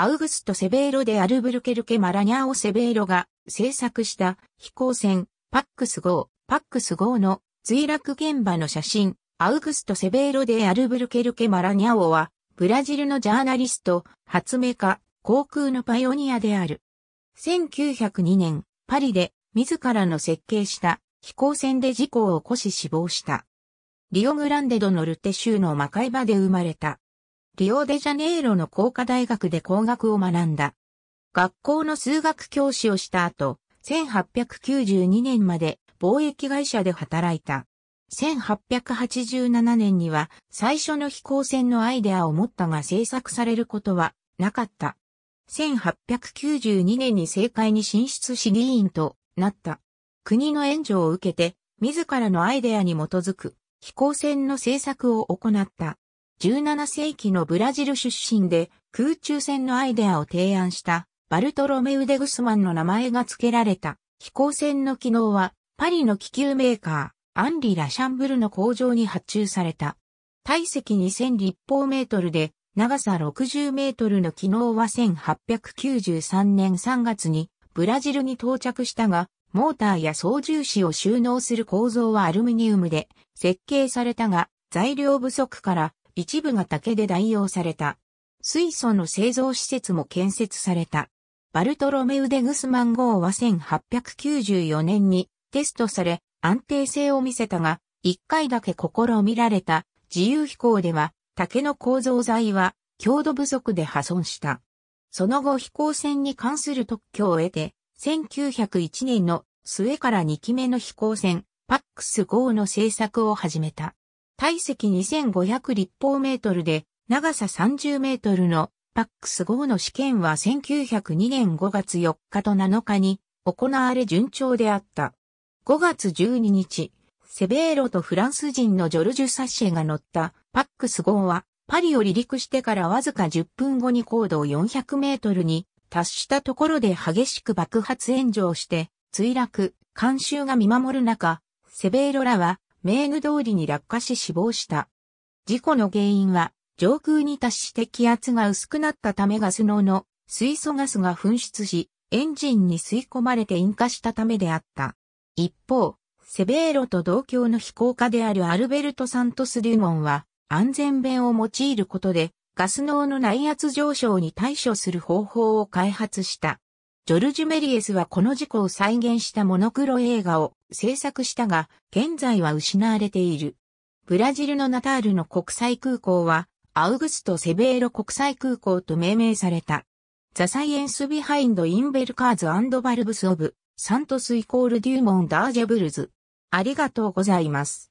アウグスト・セベーロでアルブルケルケ・マラニャオ・セベーロが制作した飛行船パックス号、パックス号の墜落現場の写真、アウグスト・セベーロでアルブルケルケ・マラニャオは、ブラジルのジャーナリスト、発明家、航空のパイオニアである。1902年、パリで自らの設計した飛行船で事故を起こし死亡した。リオグランデドのルテ州の魔界場で生まれた。リオデジャネイロの工科大学で工学を学んだ。学校の数学教師をした後、1892年まで貿易会社で働いた。1887年には最初の飛行船のアイデアを持ったが制作されることはなかった。1892年に政界に進出し議員となった。国の援助を受けて、自らのアイデアに基づく飛行船の制作を行った。17世紀のブラジル出身で空中戦のアイデアを提案したバルトロメウ・デ・グスマンの名前が付けられた飛行船の機能はパリの気球メーカーアンリ・ラシャンブルの工場に発注された。体積2000立方メートルで長さ60メートルの機能は1893年3月にブラジルに到着したがモーターや操縦士を収納する構造はアルミニウムで設計されたが材料不足から一部が竹で代用された。水素の製造施設も建設された。バルトロメウ・デグスマン号は1894年にテストされ安定性を見せたが、一回だけ試みられた自由飛行では竹の構造材は強度不足で破損した。その後飛行船に関する特許を得て、1901年の末から2期目の飛行船、パックス号の製作を始めた。体積2500立方メートルで長さ30メートルのパックス号の試験は1902年5月4日と7日に行われ順調であった。5月12日、セベーロとフランス人のジョルジュ・サッシェが乗ったパックス号はパリを離陸してからわずか10分後に高度400メートルに達したところで激しく爆発炎上して墜落、監修が見守る中、セベーロらはメーヌ通りに落下し死亡した。事故の原因は、上空に達して気圧が薄くなったためガス脳の水素ガスが噴出し、エンジンに吸い込まれて引火したためであった。一方、セベーロと同郷の飛行家であるアルベルト・サントス・デュモンは、安全弁を用いることで、ガス脳の内圧上昇に対処する方法を開発した。ジョルジュ・メリエスはこの事故を再現したモノクロ映画を制作したが、現在は失われている。ブラジルのナタールの国際空港は、アウグスト・セベーロ国際空港と命名された。ザ・サイエンス・ビハインド・インベルカーズ・バルブス・オブ・サントス・イコール・デューモン・ダージェブルズ。ありがとうございます。